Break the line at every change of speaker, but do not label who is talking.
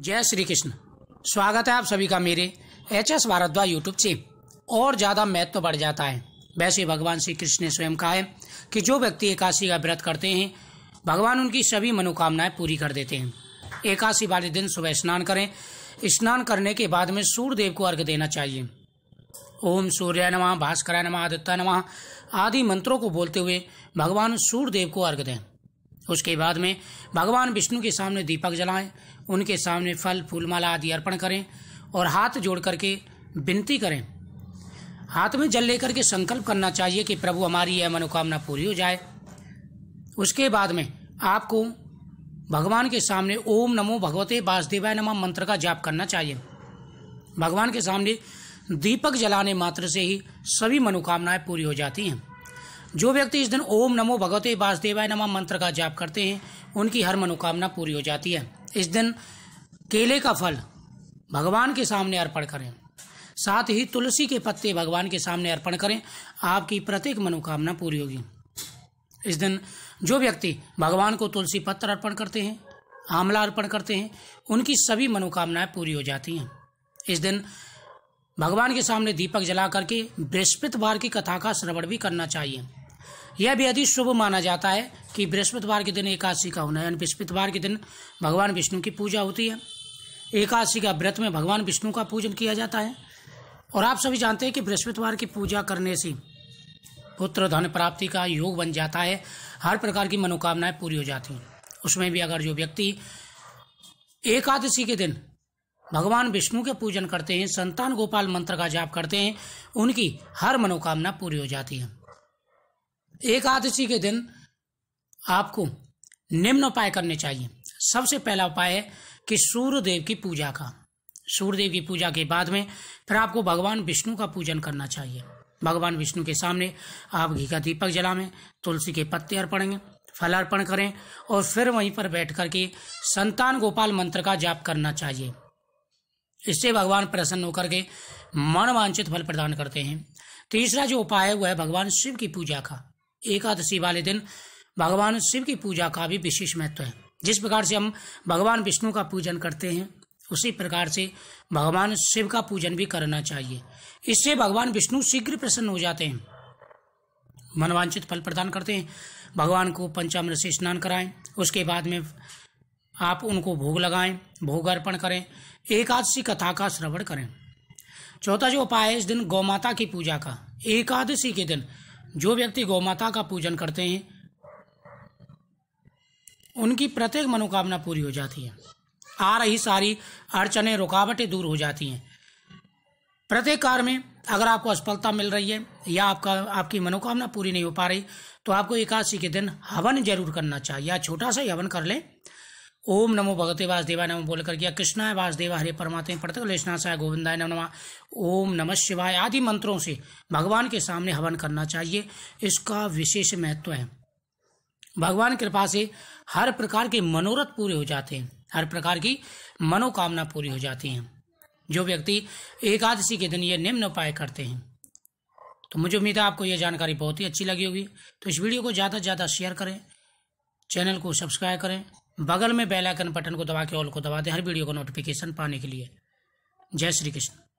जय श्री कृष्ण स्वागत है आप सभी का मेरे एच एस भारद्वाज यूट्यूब से और ज़्यादा महत्व तो बढ़ जाता है वैसे भगवान श्री कृष्ण ने स्वयं कहा है कि जो व्यक्ति एकादशी का व्रत करते हैं भगवान उनकी सभी मनोकामनाएं पूरी कर देते हैं एकादशी वाले दिन सुबह स्नान करें स्नान करने के बाद में सूर्यदेव को अर्घ देना चाहिए ओम सूर्य नमा भास्कराय नमा आदित्य नमा आदि मंत्रों को बोलते हुए भगवान सूर्यदेव को अर्घ दें उसके बाद में भगवान विष्णु के सामने दीपक जलाएं उनके सामने फल फूलमाला आदि अर्पण करें और हाथ जोड़ करके विनती करें हाथ में जल लेकर के संकल्प करना चाहिए कि प्रभु हमारी यह मनोकामना पूरी हो जाए उसके बाद में आपको भगवान के सामने ओम नमो भगवते वासुदेवाय नमः मंत्र का जाप करना चाहिए भगवान के सामने दीपक जलाने मात्र से ही सभी मनोकामनाएं पूरी हो जाती हैं जो व्यक्ति इस दिन ओम नमो भगवते वासुदेवाय नमः मंत्र का जाप करते हैं उनकी हर मनोकामना पूरी हो जाती है इस दिन केले का फल भगवान के सामने अर्पण करें साथ ही तुलसी के पत्ते भगवान के सामने अर्पण करें आपकी प्रत्येक मनोकामना पूरी होगी इस दिन जो व्यक्ति भगवान को तुलसी पत्र अर्पण करते हैं आमला अर्पण करते हैं उनकी सभी मनोकामनाएं पूरी हो जाती हैं इस दिन भगवान के सामने दीपक जला करके बृहस्पतिवार की कथा का श्रवण भी करना चाहिए यह भी अति शुभ माना जाता है कि बृहस्पतिवार के दिन एकादशी का होना है बृहस्पतिवार के दिन भगवान विष्णु की पूजा होती है एकादशी का व्रत में भगवान विष्णु का पूजन किया जाता है और आप सभी जानते हैं कि बृहस्पतिवार की पूजा करने से पुत्र धन प्राप्ति का योग बन जाता है हर प्रकार की मनोकामनाएं पूरी हो जाती हैं उसमें भी अगर जो व्यक्ति एकादशी के दिन भगवान विष्णु के पूजन करते हैं संतान गोपाल मंत्र का जाप करते हैं उनकी हर मनोकामना पूरी हो जाती है एकादशी के दिन आपको निम्न उपाय करने चाहिए सबसे पहला उपाय है कि सूर्यदेव की पूजा का सूर्यदेव की पूजा के बाद में फिर आपको भगवान विष्णु का पूजन करना चाहिए भगवान विष्णु के सामने आप घी का दीपक जलावें तुलसी के पत्ते अर्पणेंगे फल अर्पण करें और फिर वहीं पर बैठ करके संतान गोपाल मंत्र का जाप करना चाहिए इससे भगवान प्रसन्न होकर के मनवांचित फल प्रदान करते हैं तीसरा जो उपाय है वह है भगवान शिव की पूजा का एकादशी वाले दिन भगवान शिव की पूजा का भी विशेष महत्व है जिस प्रकार से हम भगवान विष्णु का पूजन करते हैं उसी प्रकार से भगवान शिव का पूजन भी करना चाहिए इससे भगवान विष्णु शीघ्र प्रसन्न हो जाते हैं मनवांचित फल प्रदान करते हैं भगवान को पंचामृत से स्नान कराएं उसके बाद में आप उनको भोग लगाएं भोग अर्पण करें एकादशी कथा का श्रवण करें चौथा जो उपाय है इस दिन गौ माता की पूजा का एकादशी के दिन जो व्यक्ति गौमाता का पूजन करते हैं उनकी प्रत्येक मनोकामना पूरी हो जाती है आ रही सारी अड़चने रुकावटें दूर हो जाती हैं प्रत्येक कार्य में अगर आपको असफलता मिल रही है या आपका आपकी मनोकामना पूरी नहीं हो पा रही तो आपको एकादशी के दिन हवन जरूर करना चाहिए या छोटा सा हवन कर लें ओम नमो भगवते वासुदेवाय नमो बोलकर किया कृष्णा वासदेवा हरे परमात्मा पढ़ते लेशनाशाय गोविंदाय नम नमा ओम नमः शिवाय आदि मंत्रों से भगवान के सामने हवन करना चाहिए इसका विशेष महत्व है भगवान कृपा से हर प्रकार के मनोरथ पूरे हो जाते हैं हर प्रकार की मनोकामना पूरी हो जाती है जो व्यक्ति एकादशी के दिन ये निम्न उपाय करते हैं तो मुझे उम्मीद है आपको यह जानकारी बहुत ही अच्छी लगी होगी तो इस वीडियो को ज़्यादा से ज़्यादा शेयर करें चैनल को सब्सक्राइब करें बगल में बेल आइकन बटन को दबा के ऑल को दबा दें हर वीडियो का नोटिफिकेशन पाने के लिए जय श्री कृष्ण